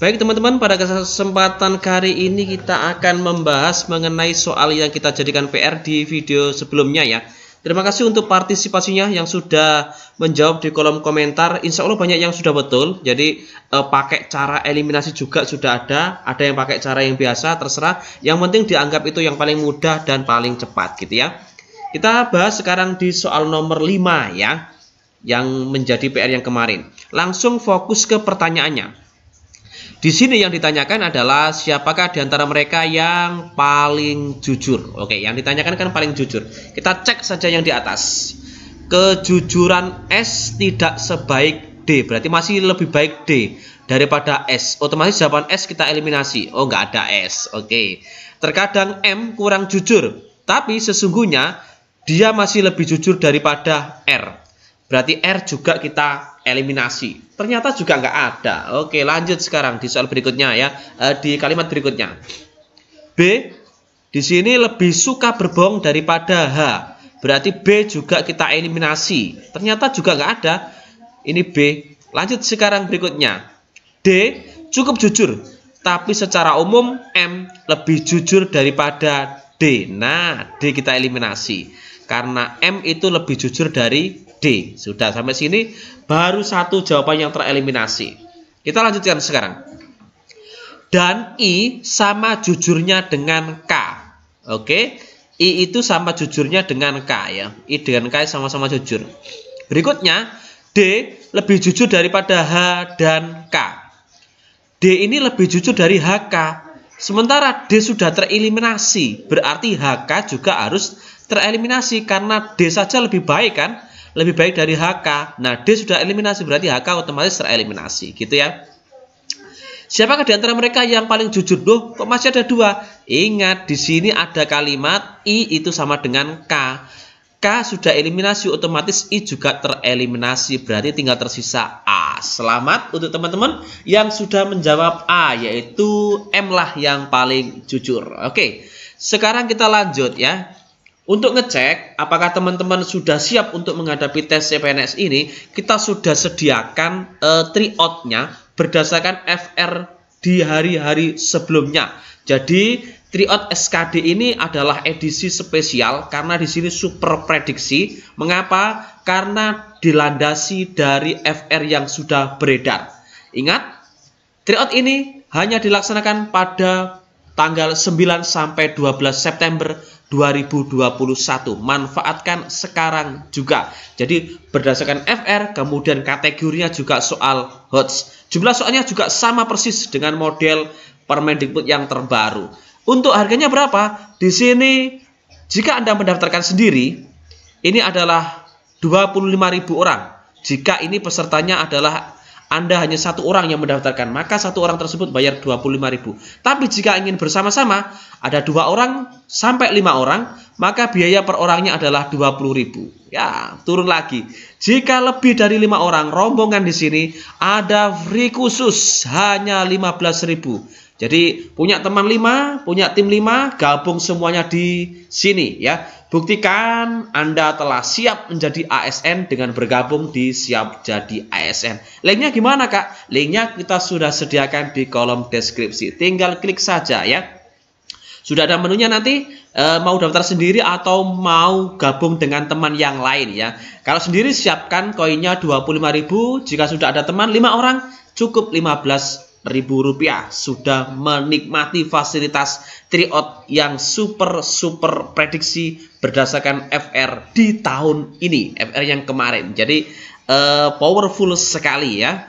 Baik teman-teman, pada kesempatan kali ini kita akan membahas mengenai soal yang kita jadikan PR di video sebelumnya ya. Terima kasih untuk partisipasinya yang sudah menjawab di kolom komentar. Insya Allah banyak yang sudah betul. Jadi eh, pakai cara eliminasi juga sudah ada. Ada yang pakai cara yang biasa, terserah. Yang penting dianggap itu yang paling mudah dan paling cepat gitu ya. Kita bahas sekarang di soal nomor 5 ya. Yang menjadi PR yang kemarin. Langsung fokus ke pertanyaannya. Di sini yang ditanyakan adalah siapakah di antara mereka yang paling jujur. Oke, yang ditanyakan kan paling jujur. Kita cek saja yang di atas. Kejujuran S tidak sebaik D, berarti masih lebih baik D daripada S. Otomatis jawaban S kita eliminasi. Oh, nggak ada S. Oke. Terkadang M kurang jujur, tapi sesungguhnya dia masih lebih jujur daripada R. Berarti R juga kita eliminasi. Ternyata juga nggak ada. Oke, lanjut sekarang di soal berikutnya ya. Eh, di kalimat berikutnya. B di sini lebih suka berbohong daripada H. Berarti B juga kita eliminasi. Ternyata juga nggak ada. Ini B. Lanjut sekarang berikutnya. D cukup jujur. Tapi secara umum M lebih jujur daripada D. Nah, D kita eliminasi karena M itu lebih jujur dari D. Sudah sampai sini baru satu jawaban yang tereliminasi. Kita lanjutkan sekarang. Dan I sama jujurnya dengan K. Oke. I itu sama jujurnya dengan K ya. I dengan K sama-sama jujur. Berikutnya D lebih jujur daripada H dan K. D ini lebih jujur dari HK. Sementara D sudah tereliminasi, berarti HK juga harus tereliminasi karena D saja lebih baik kan? Lebih baik dari HK. Nah, D sudah eliminasi berarti HK otomatis tereliminasi gitu ya. Siapakah di antara mereka yang paling jujur? Duh, kok masih ada dua? Ingat, di sini ada kalimat I itu sama dengan K. K sudah eliminasi, otomatis I juga tereliminasi. Berarti tinggal tersisa A. Selamat untuk teman-teman yang sudah menjawab A, yaitu M lah yang paling jujur. Oke, sekarang kita lanjut ya. Untuk ngecek apakah teman-teman sudah siap untuk menghadapi tes CPNS ini, kita sudah sediakan uh, triotnya berdasarkan FR di hari-hari sebelumnya. Jadi Triot SKD ini adalah edisi spesial karena di sini super prediksi. Mengapa? Karena dilandasi dari FR yang sudah beredar. Ingat, Triot ini hanya dilaksanakan pada tanggal 9 sampai 12 September 2021. Manfaatkan sekarang juga. Jadi berdasarkan FR kemudian kategorinya juga soal HOTS. Jumlah soalnya juga sama persis dengan model Permendikbud yang terbaru. Untuk harganya berapa? Di sini jika Anda mendaftarkan sendiri ini adalah 25.000 orang. Jika ini pesertanya adalah anda hanya satu orang yang mendaftarkan, maka satu orang tersebut bayar 25.000. Tapi jika ingin bersama-sama, ada dua orang sampai lima orang, maka biaya per orangnya adalah 20.000. Ya, turun lagi. Jika lebih dari lima orang rombongan di sini, ada free khusus hanya 15.000. Jadi punya teman lima, punya tim lima gabung semuanya di sini ya. Buktikan Anda telah siap menjadi ASN dengan bergabung di Siap Jadi ASN. Linknya gimana kak? Linknya kita sudah sediakan di kolom deskripsi. Tinggal klik saja ya. Sudah ada menunya nanti e, mau daftar sendiri atau mau gabung dengan teman yang lain ya. Kalau sendiri siapkan koinnya 25.000, jika sudah ada teman 5 orang cukup 15 ribu rupiah sudah menikmati fasilitas triot yang super super prediksi berdasarkan FR di tahun ini FR yang kemarin jadi uh, powerful sekali ya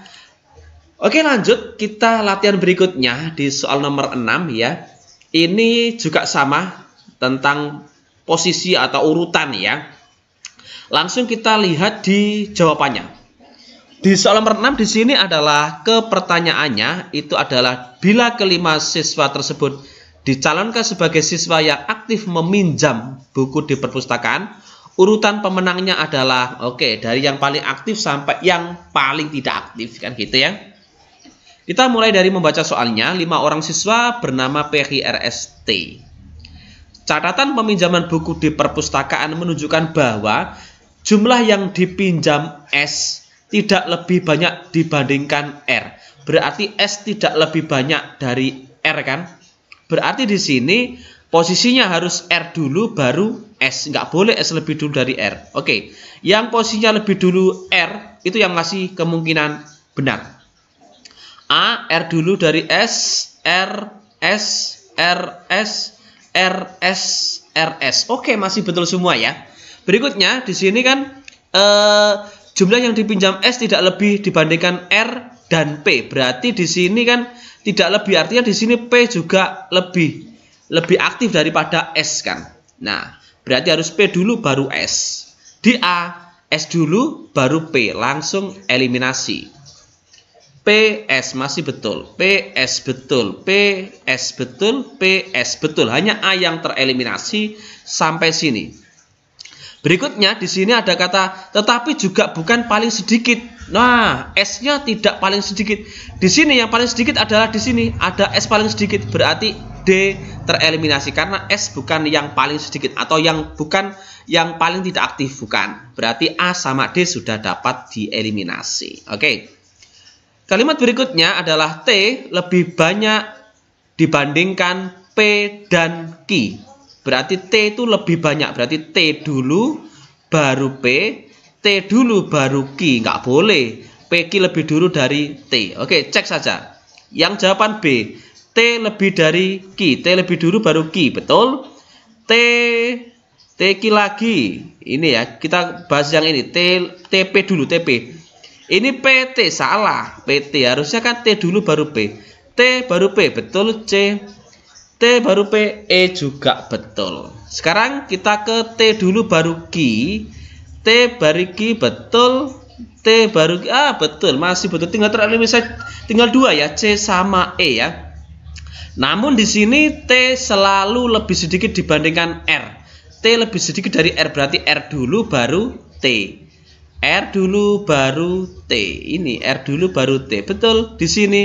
Oke lanjut kita latihan berikutnya di soal nomor 6 ya ini juga sama tentang posisi atau urutan ya langsung kita lihat di jawabannya di soal nomor 6 di sini adalah kepertanyaannya itu adalah bila kelima siswa tersebut dicalonkan sebagai siswa yang aktif meminjam buku di perpustakaan, urutan pemenangnya adalah oke okay, dari yang paling aktif sampai yang paling tidak aktif kan gitu ya. Kita mulai dari membaca soalnya, lima orang siswa bernama PRIRST. Catatan peminjaman buku di perpustakaan menunjukkan bahwa jumlah yang dipinjam S tidak lebih banyak dibandingkan R. Berarti S tidak lebih banyak dari R kan? Berarti di sini posisinya harus R dulu baru S. Nggak boleh S lebih dulu dari R. Oke, yang posisinya lebih dulu R itu yang ngasih kemungkinan benar. A, R dulu dari S, R, S, R, S, R, S, R, S. Oke, masih betul semua ya. Berikutnya, di sini kan eh, jumlah yang dipinjam S tidak lebih dibandingkan R dan P. Berarti di sini kan tidak lebih artinya di sini P juga lebih lebih aktif daripada S kan. Nah, berarti harus P dulu baru S. Di A S dulu baru P, langsung eliminasi. P S masih betul, P S betul, P S betul, P S betul. Hanya A yang tereliminasi sampai sini. Berikutnya di sini ada kata tetapi juga bukan paling sedikit. Nah, S-nya tidak paling sedikit. Di sini yang paling sedikit adalah di sini ada S paling sedikit berarti D tereliminasi karena S bukan yang paling sedikit atau yang bukan yang paling tidak aktif bukan. Berarti A sama D sudah dapat dieliminasi. Oke. Kalimat berikutnya adalah T lebih banyak dibandingkan P dan Q. Berarti T itu lebih banyak. Berarti T dulu, baru P. T dulu, baru Q. Nggak boleh. P Q lebih dulu dari T. Oke, cek saja. Yang jawaban B. T lebih dari Q. T lebih dulu, baru Q. Betul? T, T Q lagi. Ini ya, kita bahas yang ini. T, T TP dulu, T TP. Ini P T salah. P T harusnya kan T dulu, baru P. T, baru P. Betul, C. T baru P, E juga betul. Sekarang kita ke T dulu baru Q. T baru Q betul. T baru Q, ah betul, masih betul. Tinggal terakhir tereliminasi, tinggal dua ya, C sama E ya. Namun di sini T selalu lebih sedikit dibandingkan R. T lebih sedikit dari R, berarti R dulu baru T. R dulu baru T. Ini R dulu baru T. Betul, di sini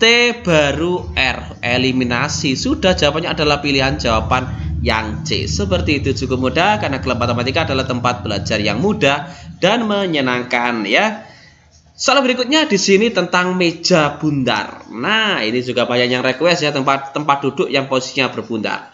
T baru R eliminasi sudah jawabannya adalah pilihan jawaban yang C seperti itu cukup mudah karena kelas matematika adalah tempat belajar yang mudah dan menyenangkan ya soal berikutnya di sini tentang meja bundar nah ini juga banyak yang request ya tempat tempat duduk yang posisinya berbundar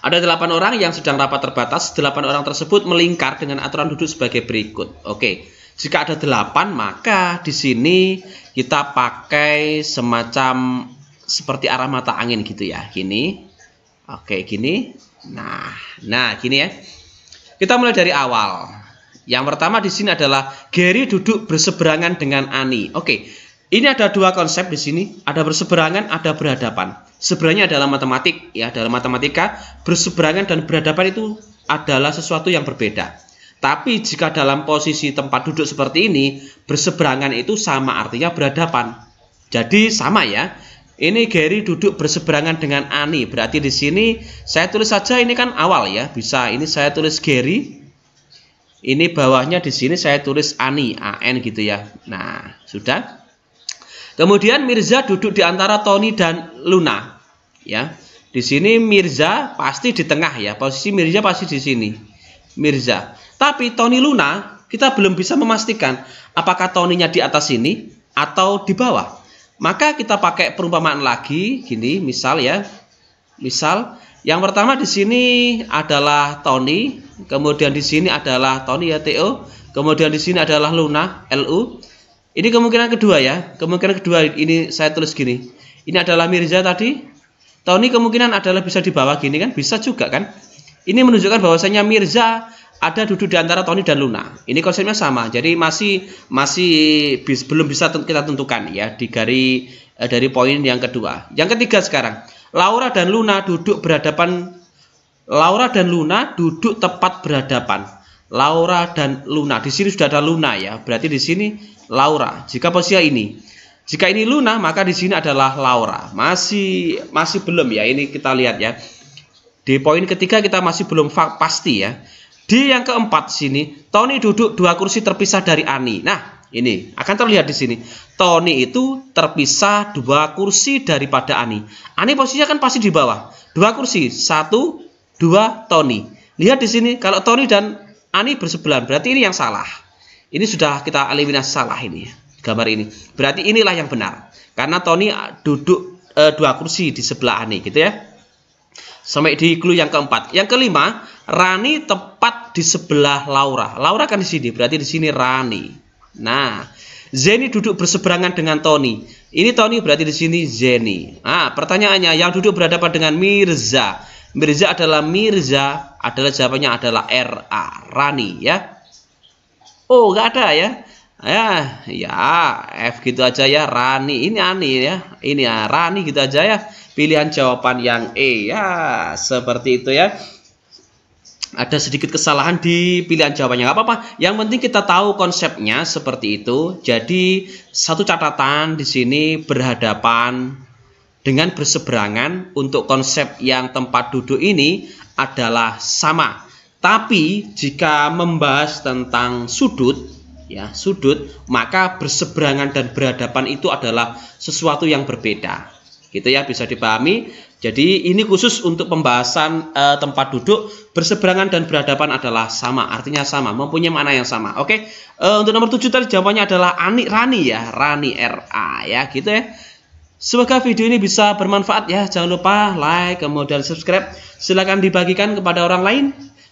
ada delapan orang yang sedang rapat terbatas delapan orang tersebut melingkar dengan aturan duduk sebagai berikut oke jika ada 8 maka di sini kita pakai semacam seperti arah mata angin gitu ya. Gini. Oke, gini. Nah, nah gini ya. Kita mulai dari awal. Yang pertama di sini adalah Gary duduk berseberangan dengan Ani. Oke. Ini ada dua konsep di sini, ada berseberangan, ada berhadapan. Sebenarnya dalam matematik ya, dalam matematika berseberangan dan berhadapan itu adalah sesuatu yang berbeda. Tapi jika dalam posisi tempat duduk seperti ini, berseberangan itu sama artinya berhadapan. Jadi sama ya. Ini Gary duduk berseberangan dengan Ani. Berarti di sini saya tulis saja ini kan awal ya. Bisa ini saya tulis Gary. Ini bawahnya di sini saya tulis Ani, AN gitu ya. Nah, sudah. Kemudian Mirza duduk di antara Tony dan Luna. Ya. Di sini Mirza pasti di tengah ya. Posisi Mirza pasti di sini. Mirza. Tapi Tony Luna kita belum bisa memastikan apakah Tony-nya di atas sini atau di bawah. Maka kita pakai perumpamaan lagi, gini misal ya. Misal yang pertama di sini adalah Tony, kemudian di sini adalah Tony ya TO, kemudian di sini adalah Luna LU. Ini kemungkinan kedua ya. Kemungkinan kedua ini saya tulis gini. Ini adalah Mirza tadi. Tony kemungkinan adalah bisa di bawah gini kan, bisa juga kan. Ini menunjukkan bahwasanya Mirza ada duduk di antara Tony dan Luna. Ini konsepnya sama. Jadi masih masih bis, belum bisa kita tentukan ya di dari eh, dari poin yang kedua. Yang ketiga sekarang, Laura dan Luna duduk berhadapan Laura dan Luna duduk tepat berhadapan. Laura dan Luna. Di sini sudah ada Luna ya. Berarti di sini Laura. Jika posisi ini jika ini Luna, maka di sini adalah Laura. Masih masih belum ya. Ini kita lihat ya. Di poin ketiga kita masih belum pasti ya. Di yang keempat sini, Tony duduk dua kursi terpisah dari Ani. Nah, ini akan terlihat di sini. Tony itu terpisah dua kursi daripada Ani. Ani posisinya kan pasti di bawah. Dua kursi, satu, dua, Tony. Lihat di sini, kalau Tony dan Ani bersebelahan, berarti ini yang salah. Ini sudah kita eliminasi salah ini, gambar ini. Berarti inilah yang benar. Karena Tony duduk e, dua kursi di sebelah Ani, gitu ya sampai di clue yang keempat. Yang kelima, Rani tepat di sebelah Laura. Laura kan di sini, berarti di sini Rani. Nah, Zeni duduk berseberangan dengan Tony. Ini Tony berarti di sini Zeni. Nah, pertanyaannya yang duduk berhadapan dengan Mirza. Mirza adalah Mirza, adalah jawabannya adalah R. RA, Rani ya. Oh, enggak ada ya ya ya F gitu aja ya Rani ini Ani ya ini ya Rani gitu aja ya pilihan jawaban yang E ya seperti itu ya ada sedikit kesalahan di pilihan jawabannya nggak apa-apa yang penting kita tahu konsepnya seperti itu jadi satu catatan di sini berhadapan dengan berseberangan untuk konsep yang tempat duduk ini adalah sama tapi jika membahas tentang sudut ya sudut maka berseberangan dan berhadapan itu adalah sesuatu yang berbeda gitu ya bisa dipahami jadi ini khusus untuk pembahasan e, tempat duduk berseberangan dan berhadapan adalah sama artinya sama mempunyai mana yang sama oke e, untuk nomor 7 tadi jawabannya adalah Ani Rani ya Rani RA ya gitu ya Semoga video ini bisa bermanfaat ya. Jangan lupa like, kemudian subscribe. Silahkan dibagikan kepada orang lain.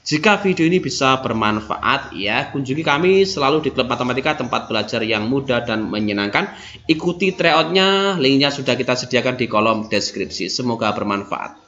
Jika video ini bisa bermanfaat ya, kunjungi kami selalu di Klub Matematika tempat belajar yang mudah dan menyenangkan. Ikuti tryoutnya, linknya sudah kita sediakan di kolom deskripsi. Semoga bermanfaat.